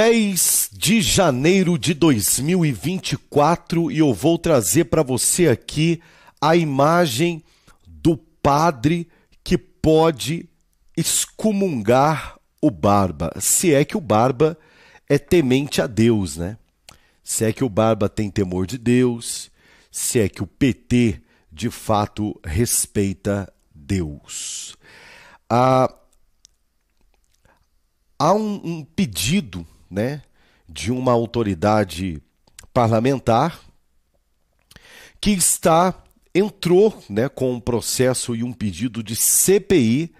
10 de janeiro de 2024 e eu vou trazer para você aqui a imagem do padre que pode excomungar o Barba, se é que o Barba é temente a Deus, né? Se é que o Barba tem temor de Deus, se é que o PT de fato respeita Deus. Ah, há um, um pedido né, de uma autoridade parlamentar que está entrou, né, com um processo e um pedido de CPI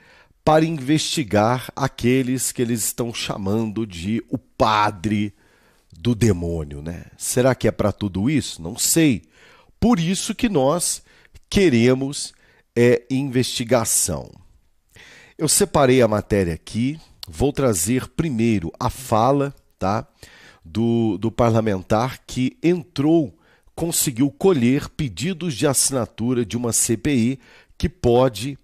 para investigar aqueles que eles estão chamando de o padre do demônio, né? Será que é para tudo isso? Não sei. Por isso que nós queremos é investigação. Eu separei a matéria aqui, vou trazer primeiro a fala tá, do, do parlamentar que entrou, conseguiu colher pedidos de assinatura de uma CPI que pode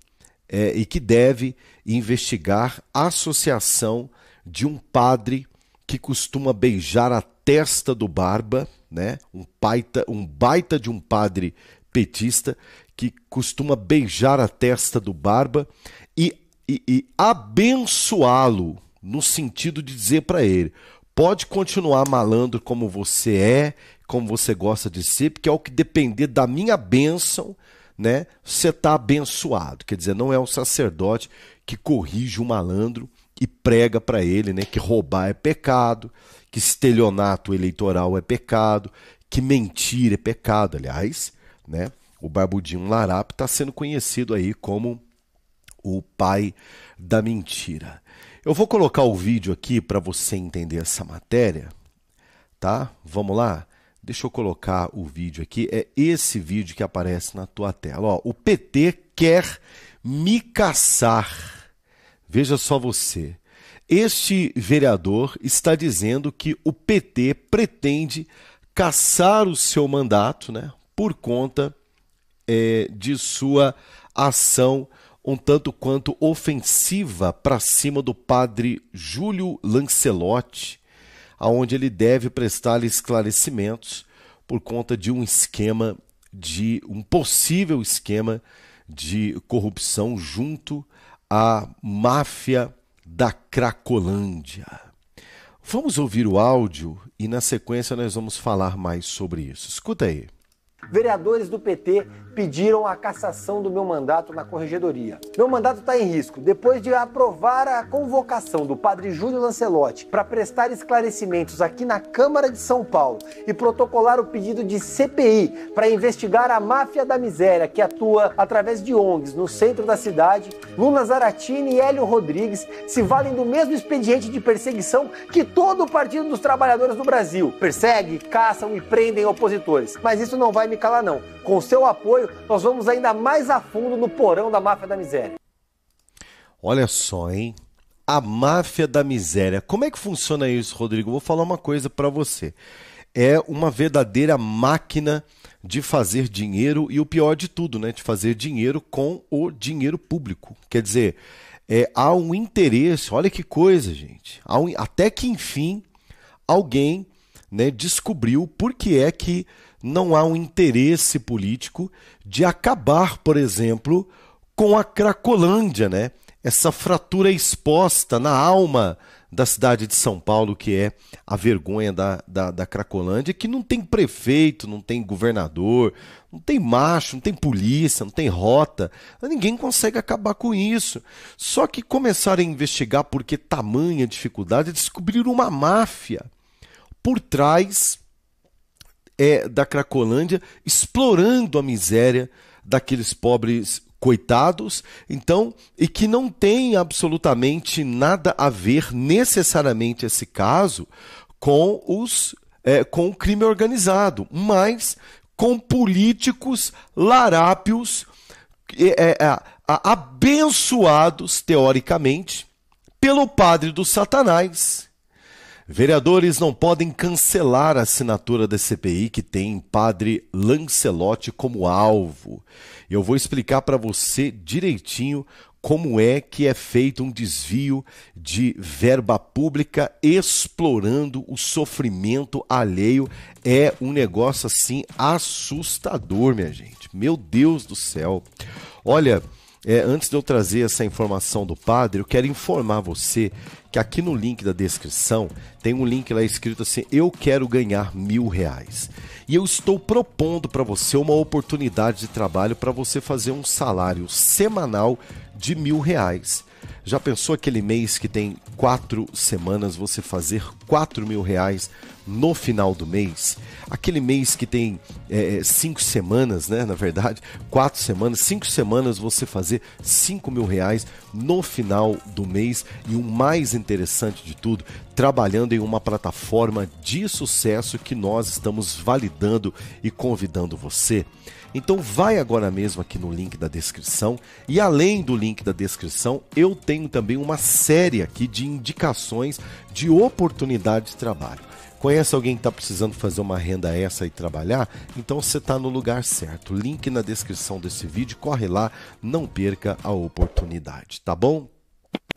é, e que deve investigar a associação de um padre que costuma beijar a testa do Barba, né? Um baita, um baita de um padre petista que costuma beijar a testa do Barba e e, e abençoá-lo no sentido de dizer para ele: pode continuar malandro como você é, como você gosta de ser, porque é o que depender da minha bênção, né? Você está abençoado. Quer dizer, não é o sacerdote que corrige o malandro e prega para ele, né, que roubar é pecado, que estelionato eleitoral é pecado, que mentir é pecado, aliás, né? O Barbudinho Larap está sendo conhecido aí como o pai da mentira. Eu vou colocar o vídeo aqui para você entender essa matéria, tá? Vamos lá? Deixa eu colocar o vídeo aqui. É esse vídeo que aparece na tua tela. Ó, o PT quer me caçar. Veja só você. Este vereador está dizendo que o PT pretende caçar o seu mandato né, por conta é, de sua ação um tanto quanto ofensiva para cima do padre Júlio Lancelotti, aonde ele deve prestar esclarecimentos por conta de um esquema de um possível esquema de corrupção junto à máfia da Cracolândia. Vamos ouvir o áudio e na sequência nós vamos falar mais sobre isso. Escuta aí. Vereadores do PT pediram a cassação do meu mandato na corregedoria. Meu mandato está em risco. Depois de aprovar a convocação do padre Júlio Lancelotti para prestar esclarecimentos aqui na Câmara de São Paulo e protocolar o pedido de CPI para investigar a máfia da miséria que atua através de ONGs no centro da cidade, Luna Zaratini e Hélio Rodrigues se valem do mesmo expediente de perseguição que todo o Partido dos Trabalhadores do Brasil. Persegue, caçam e prendem opositores. Mas isso não vai me calar não. Com seu apoio episódio, nós vamos ainda mais a fundo no porão da máfia da miséria. Olha só, hein? A máfia da miséria. Como é que funciona isso, Rodrigo? Vou falar uma coisa para você. É uma verdadeira máquina de fazer dinheiro e o pior de tudo, né? De fazer dinheiro com o dinheiro público. Quer dizer, é, há um interesse. Olha que coisa, gente. Um, até que enfim alguém né, descobriu por que é que não há um interesse político de acabar, por exemplo, com a Cracolândia, né? Essa fratura exposta na alma da cidade de São Paulo, que é a vergonha da, da, da Cracolândia, que não tem prefeito, não tem governador, não tem macho, não tem polícia, não tem rota. Ninguém consegue acabar com isso. Só que começaram a investigar por que tamanha dificuldade, descobriram uma máfia por trás é da Cracolândia explorando a miséria daqueles pobres coitados, então, e que não tem absolutamente nada a ver necessariamente esse caso com os é, com o crime organizado, mas com políticos larápios é, é, abençoados teoricamente pelo padre do Satanás Vereadores não podem cancelar a assinatura da CPI que tem padre Lancelotti como alvo. Eu vou explicar para você direitinho como é que é feito um desvio de verba pública explorando o sofrimento alheio. É um negócio assim assustador, minha gente. Meu Deus do céu. Olha, é, antes de eu trazer essa informação do padre, eu quero informar você que aqui no link da descrição tem um link lá escrito assim: Eu quero ganhar mil reais. E eu estou propondo para você uma oportunidade de trabalho para você fazer um salário semanal de mil reais. Já pensou aquele mês que tem quatro semanas você fazer quatro mil reais no final do mês, aquele mês que tem é, é, cinco semanas, né? Na verdade, quatro semanas, cinco semanas você fazer cinco mil reais no final do mês e o mais interessante de tudo, trabalhando em uma plataforma de sucesso que nós estamos validando e convidando você. Então vai agora mesmo aqui no link da descrição e além do link da descrição, eu tenho também uma série aqui de indicações de oportunidade de trabalho. Conhece alguém que está precisando fazer uma renda essa e trabalhar? Então você está no lugar certo. Link na descrição desse vídeo, corre lá, não perca a oportunidade, tá bom?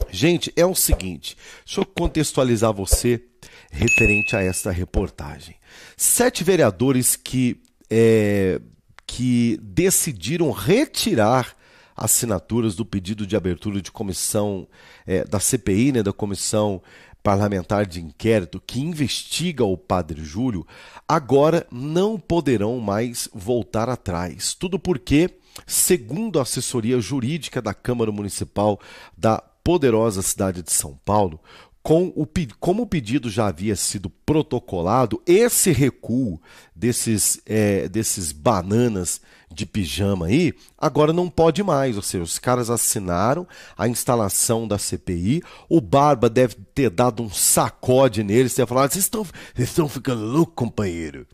Gente, é o seguinte, deixa eu contextualizar você referente a esta reportagem. Sete vereadores que, é, que decidiram retirar assinaturas do pedido de abertura de comissão é, da CPI, né, da comissão parlamentar de inquérito que investiga o padre Júlio agora não poderão mais voltar atrás. Tudo porque, segundo a assessoria jurídica da Câmara Municipal da poderosa cidade de São Paulo, com o, como o pedido já havia sido protocolado, esse recuo desses, é, desses bananas de pijama aí, agora não pode mais. Ou seja, os caras assinaram a instalação da CPI, o Barba deve ter dado um sacode neles, ter falado: vocês estão, vocês estão ficando louco, companheiro?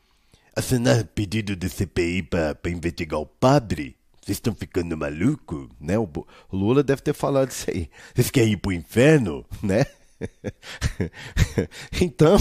Assinar pedido de CPI para investigar o padre? Vocês estão ficando maluco, né? O Lula deve ter falado isso aí. Vocês querem ir para o inferno, né? então,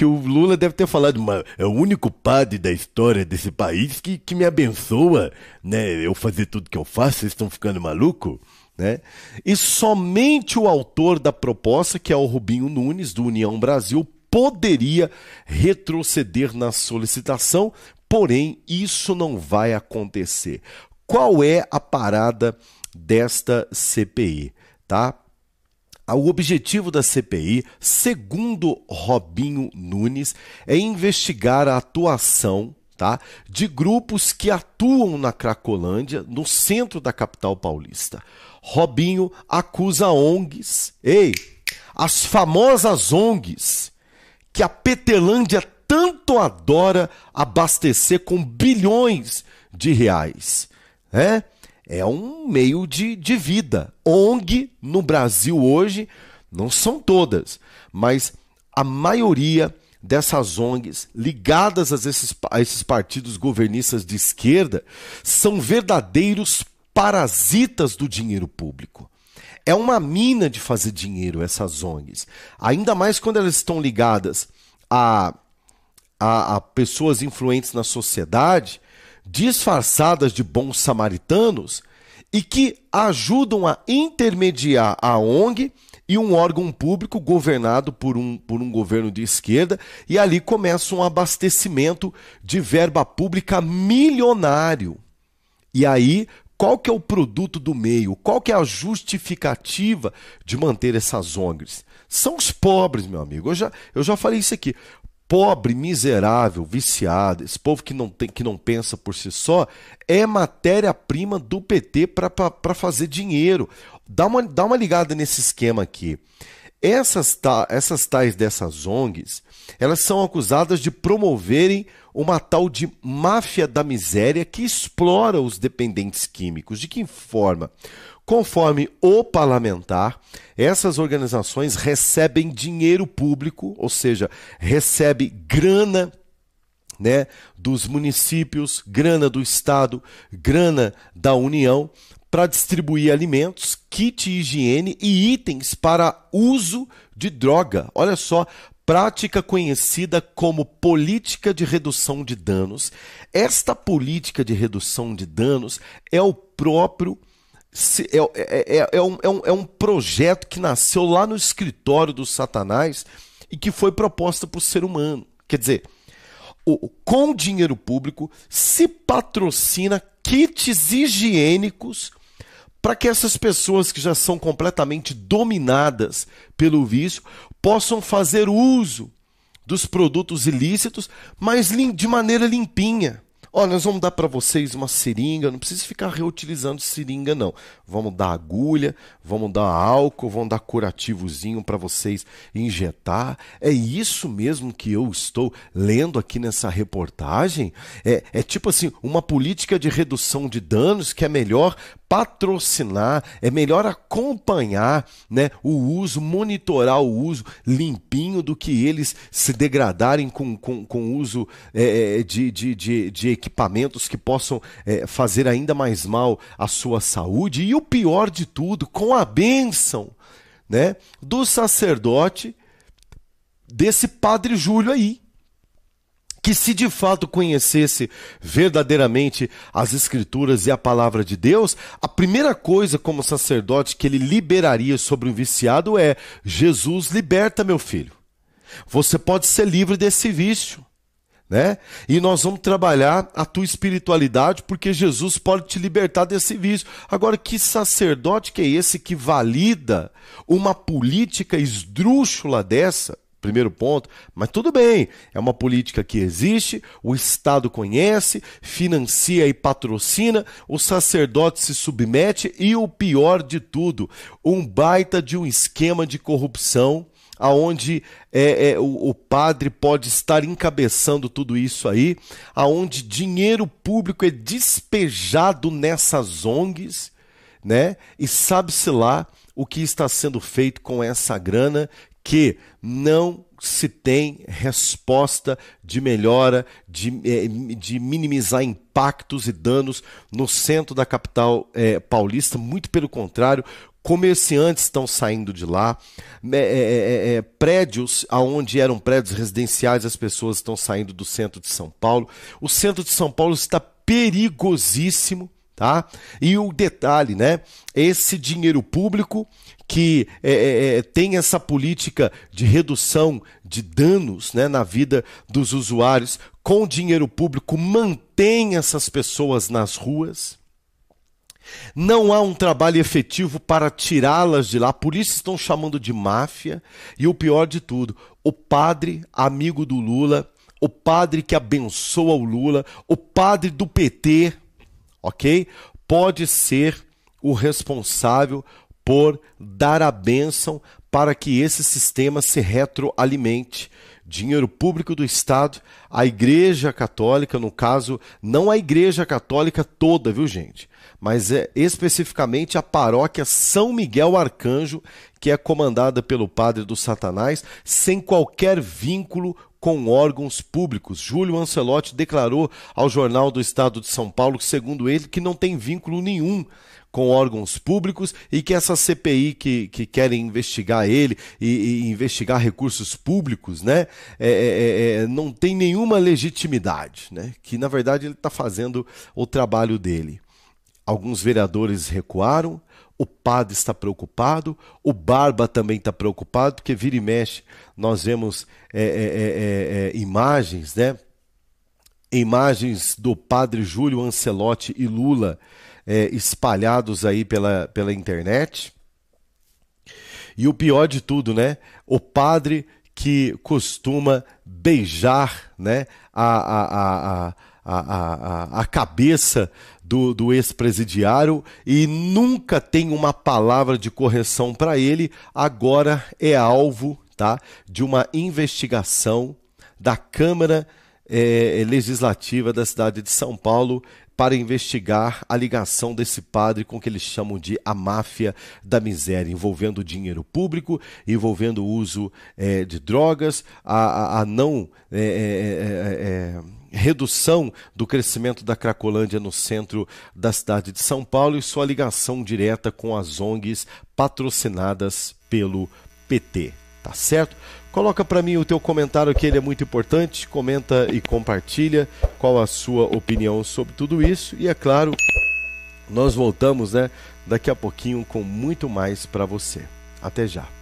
o Lula deve ter falado, é o único padre da história desse país que, que me abençoa, né? Eu fazer tudo que eu faço, vocês estão ficando maluco? Né? E somente o autor da proposta, que é o Rubinho Nunes, do União Brasil, poderia retroceder na solicitação, porém isso não vai acontecer. Qual é a parada desta CPI? Tá? Ah, o objetivo da CPI, segundo Robinho Nunes, é investigar a atuação tá, de grupos que atuam na Cracolândia, no centro da capital paulista. Robinho acusa ONGs, ei, as famosas ONGs, que a Petelândia tanto adora abastecer com bilhões de reais. Né? é um meio de, de vida. ONG no Brasil hoje, não são todas, mas a maioria dessas ONGs ligadas a esses, a esses partidos governistas de esquerda são verdadeiros parasitas do dinheiro público. É uma mina de fazer dinheiro essas ONGs. Ainda mais quando elas estão ligadas a, a, a pessoas influentes na sociedade, disfarçadas de bons samaritanos e que ajudam a intermediar a ONG e um órgão público governado por um, por um governo de esquerda, e ali começa um abastecimento de verba pública milionário. E aí, qual que é o produto do meio? Qual que é a justificativa de manter essas ONGs? São os pobres, meu amigo. Eu já, eu já falei isso aqui pobre, miserável, viciado, esse povo que não, tem, que não pensa por si só, é matéria-prima do PT para fazer dinheiro. Dá uma, dá uma ligada nesse esquema aqui. Essas, ta, essas tais dessas ONGs, elas são acusadas de promoverem uma tal de máfia da miséria que explora os dependentes químicos. De que forma? Conforme o parlamentar, essas organizações recebem dinheiro público, ou seja, recebe grana né, dos municípios, grana do estado, grana da União para distribuir alimentos, kit higiene e itens para uso de droga. Olha só, prática conhecida como política de redução de danos. Esta política de redução de danos é o próprio é é, é, é, é, um, é, um, é um projeto que nasceu lá no escritório do Satanás e que foi proposta para o ser humano. Quer dizer, o, com dinheiro público se patrocina kits higiênicos para que essas pessoas que já são completamente dominadas pelo vício possam fazer uso dos produtos ilícitos, mas de maneira limpinha. Olha, nós vamos dar para vocês uma seringa, não precisa ficar reutilizando seringa não. Vamos dar agulha, vamos dar álcool, vamos dar curativozinho para vocês injetar. É isso mesmo que eu estou lendo aqui nessa reportagem? É, é tipo assim, uma política de redução de danos que é melhor patrocinar, é melhor acompanhar né, o uso, monitorar o uso limpinho do que eles se degradarem com, com, com o uso é, é, de, de, de, de, equipamentos que possam é, fazer ainda mais mal à sua saúde. E o pior de tudo, com a bênção né, do sacerdote desse padre Júlio aí que se de fato conhecesse verdadeiramente as Escrituras e a palavra de Deus, a primeira coisa como sacerdote que ele liberaria sobre o viciado é: Jesus, liberta meu filho. Você pode ser livre desse vício. Né? E nós vamos trabalhar a tua espiritualidade, porque Jesus pode te libertar desse vício. Agora, que sacerdote que é esse que valida uma política esdrúxula dessa? primeiro ponto, mas tudo bem, é uma política que existe, o Estado conhece, financia e patrocina, o sacerdote se submete e o pior de tudo, um baita de um esquema de corrupção aonde é, é, o, o, padre pode estar encabeçando tudo isso aí, aonde dinheiro público é despejado nessas ONGs, né? E sabe-se lá o que está sendo feito com essa grana que não se tem resposta de melhora, de, eh, de minimizar impactos e danos no centro da capital é, paulista. Muito pelo contrário, comerciantes estão saindo de lá, é, é, é, prédios aonde eram prédios residenciais, as pessoas estão saindo do centro de São Paulo. O centro de São Paulo está perigosíssimo tá? E o detalhe, né? Esse dinheiro público que é, é, é, tem essa política de redução de danos né, na vida dos usuários com dinheiro público mantém essas pessoas nas ruas. Não há um trabalho efetivo para tirá-las de lá, por isso estão chamando de máfia. E o pior de tudo, o padre amigo do Lula, o padre que abençoa o Lula, o padre do PT, ok? Pode ser o responsável por dar a bênção para que esse sistema se retroalimente. Dinheiro público do Estado, a Igreja Católica, no caso, não a Igreja Católica toda, viu gente? Mas é especificamente a paróquia São Miguel Arcanjo, que é comandada pelo padre do Satanás, sem qualquer vínculo com órgãos públicos. Júlio Ancelotti declarou ao Jornal do Estado de São Paulo, segundo ele, que não tem vínculo nenhum com órgãos públicos e que essa CPI que, que querem investigar ele e, e investigar recursos públicos, né, é, é, é, é não tem nenhuma legitimidade, né? Que na verdade ele está fazendo o trabalho dele. Alguns vereadores recuaram, o padre está preocupado, o barba também está preocupado, porque vira e mexe, nós vemos é, é, é, é, é imagens, né? Imagens do padre Júlio Ancelotti e Lula é, espalhados aí pela, pela internet. E o pior de tudo, né? O padre que costuma beijar né? a, a, a a, a, a, cabeça do, do ex-presidiário e nunca tem uma palavra de correção para ele, agora é alvo tá, de uma investigação da Câmara é, Legislativa da cidade de São Paulo para investigar a ligação desse padre com o que eles chamam de a máfia da miséria, envolvendo dinheiro público, envolvendo o uso é, de drogas, a, a, a não. É, é, redução do crescimento da Cracolândia no centro da cidade de São Paulo e sua ligação direta com as ONGs patrocinadas pelo PT, tá certo? Coloca para mim o teu comentário que ele é muito importante, comenta e compartilha qual a sua opinião sobre tudo isso e é claro, nós voltamos, né, daqui a pouquinho com muito mais para você. Até já.